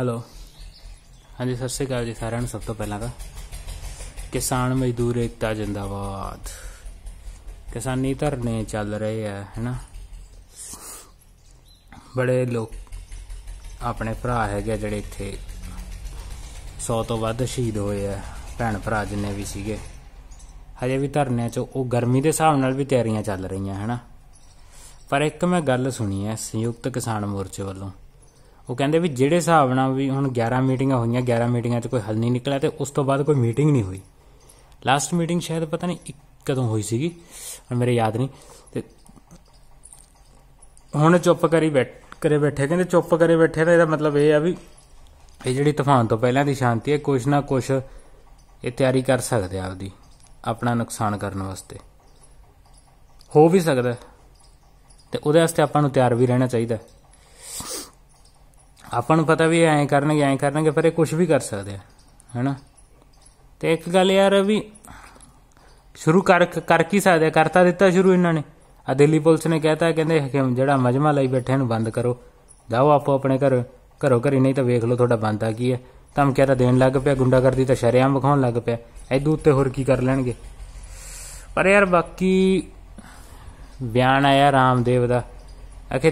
hello ਹਾਂਜੀ ਸਤਿ ਸ਼੍ਰੀ ਅਕਾਲ ਜੀ ਸਾਰਿਆਂ ਨੂੰ ਸਭ ਤੋਂ ਪਹਿਲਾਂ ਤਾਂ ਕਿਸਾਨ ਮਜ਼ਦੂਰ ਇਕਤਾ ਜਿੰਦਾਬਾਦ ਕਿਸਾਨੀ ਧਰਨੇ ਚੱਲ ਰਹੇ ਆ ਹੈਨਾ ਬੜੇ ਲੋਕ ਆਪਣੇ ਭਰਾ ਹੈਗੇ ਜਿਹੜੇ ਇੱਥੇ 100 ਤੋਂ ਵੱਧ ਸ਼ਹੀਦ ਹੋਏ ਆ ਭੈਣ ਭਰਾ ਜਿੰਨੇ ਵੀ ਸੀਗੇ ਹਜੇ ਵੀ ਧਰਨਿਆਂ 'ਚ ਉਹ ਗਰਮੀ ਦੇ ਹਿਸਾਬ ਨਾਲ ਵੀ ਤਿਆਰੀਆਂ ਚੱਲ ਰਹੀਆਂ ਹਨਾ ਪਰ ਇੱਕ ਮੈਂ ਗੱਲ ਸੁਣੀ ਹੈ ਸੰਯੁਕਤ ਕਿਸਾਨ ਮੋਰਚੇ ਵੱਲੋਂ ਉਹ ਕਹਿੰਦੇ ਵੀ ਜਿਹੜੇ ਹਿਸਾਬ ਨਾਲ ਵੀ ਹੁਣ 11 ਮੀਟਿੰਗਾਂ ਹੋਈਆਂ 11 ਮੀਟਿੰਗਾਂ 'ਚ ਕੋਈ ਹੱਲ ਨਹੀਂ ਨਿਕਲਿਆ ਤੇ ਉਸ ਤੋਂ ਬਾਅਦ ਕੋਈ ਮੀਟਿੰਗ ਨਹੀਂ ਹੋਈ ਲਾਸਟ ਮੀਟਿੰਗ ਸ਼ਾਇਦ ਪਤਾ ਨਹੀਂ ਕਦੋਂ ਹੋਈ ਸੀਗੀ ਹੁਣ ਮੇਰੇ ਯਾਦ ਨਹੀਂ ਤੇ ਹੁਣ ਚੁੱਪ ਕਰੀ ਬੈਠ ਕਰੇ ਬੈਠੇ ਕਹਿੰਦੇ ਚੁੱਪ ਕਰੇ ਬੈਠੇ ਦਾ ਇਹਦਾ ਮਤਲਬ ਇਹ ਆ ਵੀ ਇਹ ਜਿਹੜੀ ਤੂਫਾਨ ਤੋਂ ਪਹਿਲਾਂ ਦੀ ਸ਼ਾਂਤੀ ਹੈ ਕੁਛ ਨਾ ਕੁਛ ਇਹ ਤਿਆਰੀ ਕਰ ਸਕਦੇ ਆ ਆਪਦੀ ਆਪਣਾ ਨੁਕਸਾਨ ਕਰਨ ਵਾਸਤੇ ਹੋ ਵੀ ਸਕਦਾ ਤੇ ਉਹਦੇ ਵਾਸਤੇ ਆਪਾਂ ਨੂੰ ਤਿਆਰ ਵੀ ਰਹਿਣਾ ਚਾਹੀਦਾ ਆਪਾਂ ਨੂੰ ਪਤਾ ਵੀ ਐਂ ਕਰਨਗੇ ਐਂ ਕਰਨਗੇ ਪਰ ਇਹ ਕੁਝ ਵੀ ਕਰ ਸਕਦੇ ਆ ਹੈਨਾ ਤੇ ਇੱਕ ਗੱਲ ਯਾਰ ਵੀ ਸ਼ੁਰੂ ਕਰ ਕਰ ਕੀ ਸਕਦੇ ਕਰਤਾ ਦਿੱਤਾ ਸ਼ੁਰੂ ਇਹਨਾਂ ਨੇ ਆ ਦਿੱਲੀ ਪੁਲਿਸ ਨੇ ਕਹਿਤਾ ਕਹਿੰਦੇ ਜਿਹੜਾ ਮਜਮਾ ਲਈ ਬੈਠੇ ਨੂੰ ਬੰਦ ਕਰੋ ਜਾਓ ਆਪੋ ਆਪਣੇ ਘਰ ਘਰੋ ਘਰੀ ਨਹੀਂ ਤਾਂ ਵੇਖ ਲਓ ਤੁਹਾਡਾ ਬੰਦਾ ਕੀ ਹੈ ਮੈਂ ਤਾਂ ਦੇਣ ਲੱਗ ਪਿਆ ਗੁੰਡਾਗਰਦੀ ਤਾਂ ਸ਼ਰੇਆਮ ਵਿਖਾਉਣ ਲੱਗ ਪਿਆ ਐਦੂ ਉੱਤੇ ਹੋਰ ਕੀ ਕਰ ਲੈਣਗੇ ਪਰ ਯਾਰ ਬਾਕੀ ਬਿਆਨ ਆਇਆ ਰਾਮਦੇਵ ਦਾ ਅਖੇ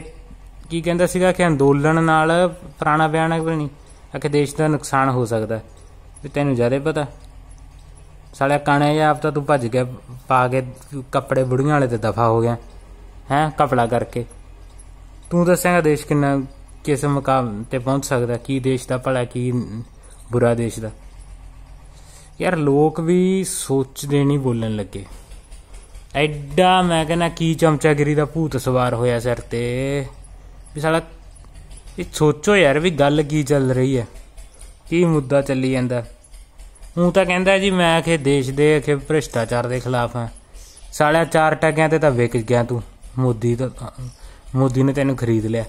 ਕੀ ਕਹਿੰਦਾ ਸੀਗਾ ਕਿ ਅੰਦੋਲਨ ਨਾਲ ਪੁਰਾਣਾ ਬਿਆਨ ਹੈ ਨਹੀਂ ਅਖੇ ਦੇਸ਼ ਦਾ ਨੁਕਸਾਨ ਹੋ ਸਕਦਾ ਤੇ ਤੈਨੂੰ ਜ਼ਿਆਦਾ ਪਤਾ ਸਾਲਿਆ ਕਾਣੇ ਜਾਂ ਆਪ ਤਾਂ ਤੂੰ ਭੱਜ ਗਿਆ ਪਾ ਕੇ ਕੱਪੜੇ ਬੁੜੀਆਂ ਵਾਲੇ ਤੇ ਦਫਾ ਹੋ ਗਿਆ ਹੈ ਕਪੜਾ ਕਰਕੇ ਤੂੰ ਦੱਸੇਗਾ ਦੇਸ਼ ਕਿੰਨਾ ਕਿਸ ਮੁਕਾਮ ਤੇ ਪਹੁੰਚ ਸਕਦਾ ਕੀ ਦੇਸ਼ ਦਾ ਭਲਾ ਕੀ ਬੁਰਾ ਦੇਸ਼ ਦਾ ਯਾਰ ਲੋਕ ਵੀ ਸੋਚਦੇ ਨਹੀਂ ਬੋਲਣ ਲੱਗੇ ਐਡਾ ਮੈਂ ਕਹਿੰਦਾ ਕੀ ਚਮਚਾਗਰੀ ਦਾ ਭੂਤ ਸਵਾਰ ਹੋਇਆ ਸਿਰ ਤੇ ਵੀ ਸਾਲਾ ਇਹ ਸੋਚੋ ਯਾਰ ਵੀ ਗੱਲ ਕੀ ਚੱਲ ਰਹੀ ਹੈ ਕੀ ਮੁੱਦਾ ਚੱਲੀ ਜਾਂਦਾ ਹੂੰ ਤਾਂ ਕਹਿੰਦਾ ਜੀ ਮੈਂ ਆਖੇ ਦੇਸ਼ ਦੇ ਆਖੇ ਭ੍ਰਿਸ਼ਟਾਚਾਰ ਦੇ ਖਿਲਾਫ ਹਾਂ ਸਾਲਿਆ ਚਾਰ ਟੱਕਿਆਂ ਤੇ ਤਾਂ ਵਿਕ ਗਿਆ ਤੂੰ ਮੋਦੀ ਤਾਂ ਮੋਦੀ ਨੇ ਤੈਨੂੰ ਖਰੀਦ ਲਿਆ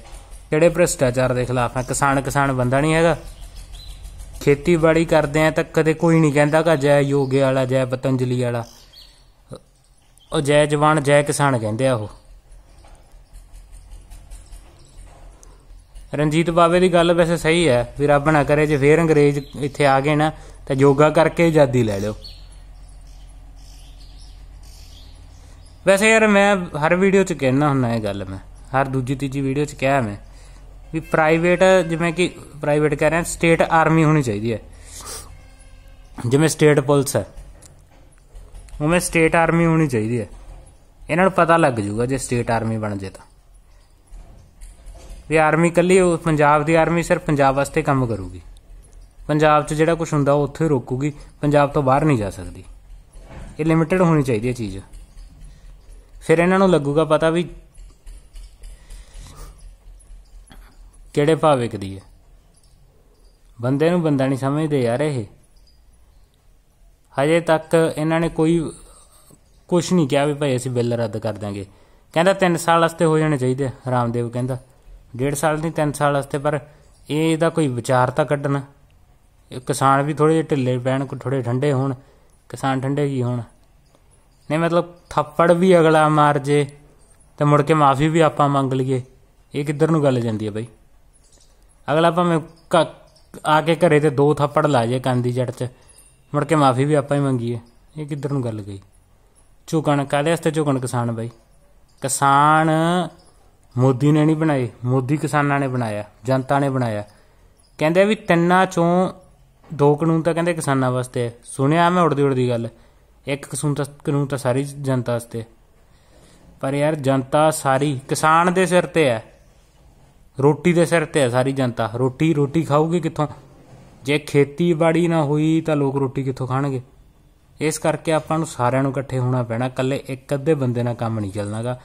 ਕਿਹੜੇ ਭ੍ਰਿਸ਼ਟਾਚਾਰ ਦੇ ਖਿਲਾਫ ਹੈ ਕਿਸਾਨ ਕਿਸਾਨ ਬੰਦਾ ਨਹੀਂ ਹੈਗਾ ਖੇਤੀਬਾੜੀ ਕਰਦੇ ਆ ਤਾਂ ਕਦੇ ਕੋਈ ਨਹੀਂ ਕਹਿੰਦਾ ਕਿ ਜੈ ਯੋਗੇ ਵਾਲਾ ਜੈ ਪਤੰਜਲੀ ਵਾਲਾ ਉਹ ਜੈ ਜਵਾਨ ਜੈ ਕਿਸਾਨ ਕਹਿੰਦੇ ਆ ਉਹ ਰਣਜੀਤ ਬਾਵੇ ਦੀ ਗੱਲ ਵੈਸੇ ਸਹੀ ਹੈ ਵੀ ਰੱਬ ਨਾ ਕਰੇ ਜੇ ਫੇਰ ਅੰਗਰੇਜ਼ ਇੱਥੇ ਆ ਗਏ ਨਾ ਤਾਂ ਯੋਗਾ ਕਰਕੇ ਆਜ਼ਾਦੀ ਲੈ ਲਿਓ ਵੈਸੇ ਯਾਰ ਮੈਂ ਹਰ ਵੀਡੀਓ 'ਚ ਕਹਿਣਾ ਹੁੰਦਾ ਇਹ ਗੱਲ ਮੈਂ ਹਰ ਦੂਜੀ ਤੀਜੀ ਵੀਡੀਓ 'ਚ ਕਹਿਆ ਮੈਂ ਵੀ ਪ੍ਰਾਈਵੇਟ ਜਿਵੇਂ ਕਿ ਪ੍ਰਾਈਵੇਟ ਕਹਿ ਰਹੇ ਆ ਸਟੇਟ ਆਰਮੀ ਹੋਣੀ ਚਾਹੀਦੀ ਹੈ ਜਿਵੇਂ ਸਟੇਟ ਪੁਲਿਸ ਹੈ ਉਵੇਂ ਸਟੇਟ ਆਰਮੀ ਹੋਣੀ ਚਾਹੀਦੀ ਹੈ ਇਹਨਾਂ ਨੂੰ ਪਤਾ ਲੱਗ ਜੂਗਾ ਜੇ ਸਟੇਟ ਆਰਮੀ ਬਣ ਜੇ ਤਾਂ ਵੀ ਆਰਮੀ ਕੱਲੀ ਉਹ ਪੰਜਾਬ ਦੀ ਆਰਮੀ ਸਿਰਫ ਪੰਜਾਬ ਵਾਸਤੇ ਕੰਮ ਕਰੂਗੀ ਪੰਜਾਬ 'ਚ ਜਿਹੜਾ ਕੁਝ ਹੁੰਦਾ ਉਹ ਉੱਥੇ ਰੋਕੂਗੀ ਪੰਜਾਬ ਤੋਂ ਬਾਹਰ ਨਹੀਂ ਜਾ ਸਕਦੀ ਇਹ ਲਿਮਿਟਿਡ ਹੋਣੀ ਚਾਹੀਦੀ ਹੈ ਚੀਜ਼ ਫਿਰ ਇਹਨਾਂ ਨੂੰ ਲੱਗੂਗਾ ਪਤਾ ਵੀ ਕਿਹੜੇ ਭਾਅ ਵਿਕਦੀ ਹੈ ਬੰਦੇ ਨੂੰ ਬੰਦਾ ਨਹੀਂ ਸਮਝਦੇ ਯਾਰ ਇਹ ਹਜੇ ਤੱਕ ਇਹਨਾਂ ਨੇ ਕੋਈ ਕੁਝ ਨਹੀਂ ਕਿਹਾ ਵੀ ਭਾਈ ਅਸੀਂ ਬਿੱਲ ਰੱਦ ਕਰ ਦਾਂਗੇ ਕਹਿੰਦਾ 3 ਸਾਲ ਵਾਸਤੇ ਹੋ ਜਾਣੇ ਚਾਹੀਦੇ ਰਾਮਦੇਵ ਕਹਿੰਦਾ 1.5 ਸਾਲ ਨਹੀਂ 3 ਸਾਲ ਵਾਸਤੇ ਪਰ ਇਹ ਇਹਦਾ ਕੋਈ ਵਿਚਾਰ ਤਾਂ ਕੱਢਣਾ ਕਿਸਾਨ ਵੀ ਥੋੜੇ ਜਿਹੇ ਢਿੱਲੇ ਪੈਣ ਕੋ ਥੋੜੇ ਠੰਡੇ ਹੋਣ ਕਿਸਾਨ ਠੰਡੇ ਕੀ ਹੋਣ ਨਹੀਂ ਮਤਲਬ ਥੱਪੜ ਵੀ ਅਗਲਾ ਮਾਰ ਜੇ ਤੇ ਮੁੜ ਕੇ ਮਾਫੀ ਵੀ ਆਪਾਂ ਮੰਗ ਲਈਏ ਇਹ ਕਿੱਧਰ ਨੂੰ ਗੱਲ ਜਾਂਦੀ ਹੈ ਬਾਈ ਅਗਲਾ ਭਾਵੇਂ ਆ ਕੇ ਘਰੇ ਤੇ ਦੋ ਥੱਪੜ ਲਾ ਜੇ ਕਾਂਦੀ ਜੜ 'ਚ ਮੁੜ ਕੇ ਮਾਫੀ ਵੀ ਆਪਾਂ ਹੀ ਮੰਗੀਏ ਇਹ ਕਿੱਧਰ ਨੂੰ ਗੱਲ ਗਈ ਝੁਕਣ ਕਾਹਦੇ ਵਾਸਤੇ ਝੁਕਣ ਕਿਸਾਨ ਬਾਈ ਕਿਸਾਨ ਮੋਦੀ ਨੇ ਨਹੀਂ ਬਣਾਏ ਮੋਦੀ ਕਿਸਾਨਾਂ ਨੇ ਬਣਾਇਆ ਜਨਤਾ ਨੇ ਬਣਾਇਆ ਕਹਿੰਦੇ ਵੀ ਤਿੰਨਾਂ ਚੋਂ ਦੋ ਕਾਨੂੰਨ ਤਾਂ ਕਹਿੰਦੇ ਕਿਸਾਨਾਂ ਵਾਸਤੇ ਸੁਣਿਆ ਮੈਂ ਉੜਦੀ ਉੜਦੀ ਗੱਲ ਇੱਕ ਕਾਨੂੰਨ ਤਾਂ ਕਾਨੂੰਨ ਤਾਂ ਸਾਰੀ ਜਨਤਾ ਵਾਸਤੇ ਪਰ ਯਾਰ ਜਨਤਾ ਸਾਰੀ ਕਿਸਾਨ ਦੇ ਸਿਰ ਤੇ ਹੈ ਰੋਟੀ ਦੇ ਸਿਰ ਤੇ ਹੈ ਸਾਰੀ ਜਨਤਾ ਰੋਟੀ ਰੋਟੀ ਖਾਊਗੀ ਕਿੱਥੋਂ ਜੇ ਖੇਤੀਬਾੜੀ ਨਾ ਹੋਈ ਤਾਂ ਲੋਕ ਰੋਟੀ ਕਿੱਥੋਂ ਖਾਣਗੇ ਇਸ ਕਰਕੇ ਆਪਾਂ ਨੂੰ ਸਾਰਿਆਂ ਨੂੰ ਇਕੱਠੇ ਹੋਣਾ ਪੈਣਾ ਇਕੱਲੇ ਇੱਕ ਅੱਧੇ ਬੰਦੇ ਨਾਲ ਕੰਮ ਨਹੀਂ ਚੱਲਣਾਗਾ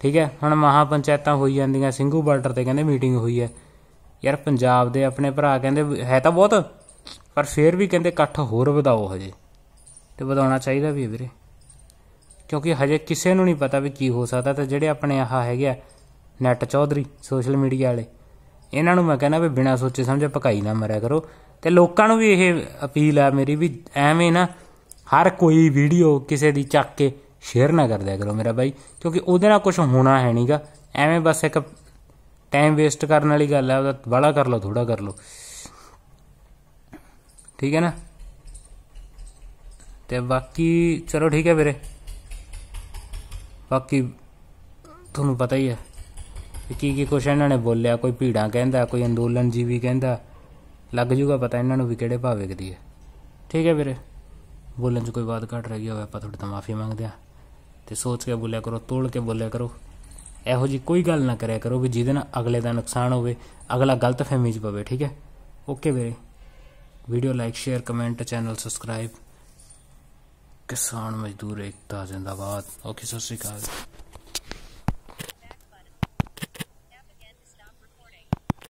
ਠੀਕ ਹੈ ਹੁਣ ਮਹਾ ਪੰਚਾਇਤਾਂ ਹੋਈ ਜਾਂਦੀਆਂ ਸਿੰਘੂ ਬਾਰਡਰ ਤੇ ਕਹਿੰਦੇ ਮੀਟਿੰਗ ਹੋਈ ਹੈ ਯਾਰ ਪੰਜਾਬ ਦੇ ਆਪਣੇ ਭਰਾ ਕਹਿੰਦੇ ਹੈ ਤਾਂ ਬਹੁਤ ਪਰ ਫੇਰ ਵੀ ਕਹਿੰਦੇ ਇਕੱਠ ਹੋਰ ਵਧਾਓ ਹਜੇ ਤੇ ਵਧਾਉਣਾ ਚਾਹੀਦਾ ਵੀ ਵੀਰੇ ਕਿਉਂਕਿ ਹਜੇ ਕਿਸੇ ਨੂੰ ਨਹੀਂ ਪਤਾ ਵੀ ਕੀ ਹੋ ਸਕਦਾ ਤਾਂ ਜਿਹੜੇ ਆਪਣੇ ਆਹ ਹੈਗੇ ਆ ਨੈਟ ਚੌਧਰੀ ਸੋਸ਼ਲ ਮੀਡੀਆ ਵਾਲੇ ਇਹਨਾਂ ਨੂੰ ਮੈਂ ਕਹਿੰਦਾ ਵੀ ਬਿਨਾਂ ਸੋਚੇ ਸਮਝੇ ਪਕਾਈ ਨਾ ਮਰਿਆ ਕਰੋ ਤੇ ਲੋਕਾਂ ਨੂੰ ਵੀ ਇਹ ਅਪੀਲ ਆ ਮੇਰੀ ਵੀ ਐਵੇਂ ਨਾ ਹਰ ਕੋਈ ਵੀਡੀਓ ਕਿਸੇ ਦੀ ਚੱਕ ਕੇ ਸ਼ੇਅਰ ਨਾ ਕਰ ਦਿਆ ਕਰੋ ਮੇਰਾ ਬਾਈ ਕਿਉਂਕਿ ਉਹਦੇ ਨਾਲ ਕੁਝ ਹੋਣਾ ਹੈ ਨਹੀਂਗਾ ਐਵੇਂ ਬਸ ਇੱਕ ਟਾਈਮ ਵੇਸਟ ਕਰਨ ਵਾਲੀ ਗੱਲ ਹੈ ਉਹਦਾ ਬੜਾ ਕਰ ਲਓ ਥੋੜਾ ਕਰ ਲਓ ਠੀਕ ਹੈ ਨਾ ਤੇ ਬਾਕੀ ਚਲੋ ਠੀਕ ਹੈ ਵੀਰੇ ਬਾਕੀ ਤੁਹਾਨੂੰ ਪਤਾ ਹੀ ਹੈ ਕੀ ਕੀ ਕੁਛ ਇਹਨਾਂ ਨੇ ਬੋਲਿਆ ਕੋਈ ਭੀੜਾਂ ਕਹਿੰਦਾ ਕੋਈ ਅੰਦੋਲਨ ਜੀਵੀ ਕਹਿੰਦਾ ਲੱਗ ਜੂਗਾ ਪਤਾ ਇਹਨਾਂ ਨੂੰ ਵੀ ਕਿਹੜੇ ਭਾਵੇਂ ਕਦੀ ਹੈ ਠੀਕ ਹੈ ਵੀਰੇ ਬੋਲਣ 'ਚ ਕੋਈ ਬਾਤ ਘਟ ਰਹੀ ਹੋਵੇ ਆਪਾਂ ਤੁਹਾਡੇ ਤੋਂ ਮਾਫੀ ਮੰਗਦੇ ਆ ਤੇ ਸੋਚ ਕੇ ਬੋਲਿਆ ਕਰੋ ਤੋੜ ਕੇ ਬੋਲਿਆ ਕਰੋ ਇਹੋ ਜੀ ਕੋਈ ਗੱਲ ਨਾ ਕਰਿਆ ਕਰੋ ਵੀ ਜਿਹਦੇ ਨਾਲ ਅਗਲੇ ਦਾ ਨੁਕਸਾਨ ਹੋਵੇ ਅਗਲਾ ਗਲਤ ਫਹਿਮੀ 'ਚ ਪਵੇ ਠੀਕ ਹੈ ਓਕੇ ਵੀਰੇ video like share comment channel subscribe ਕਿਸਾਨ ਮਜ਼ਦੂਰ ਇਕਤਾ ਜ਼ਿੰਦਾਬਾਦ ਓਕੇ ਸਤਿ ਸ਼੍ਰੀ ਅਕਾਲ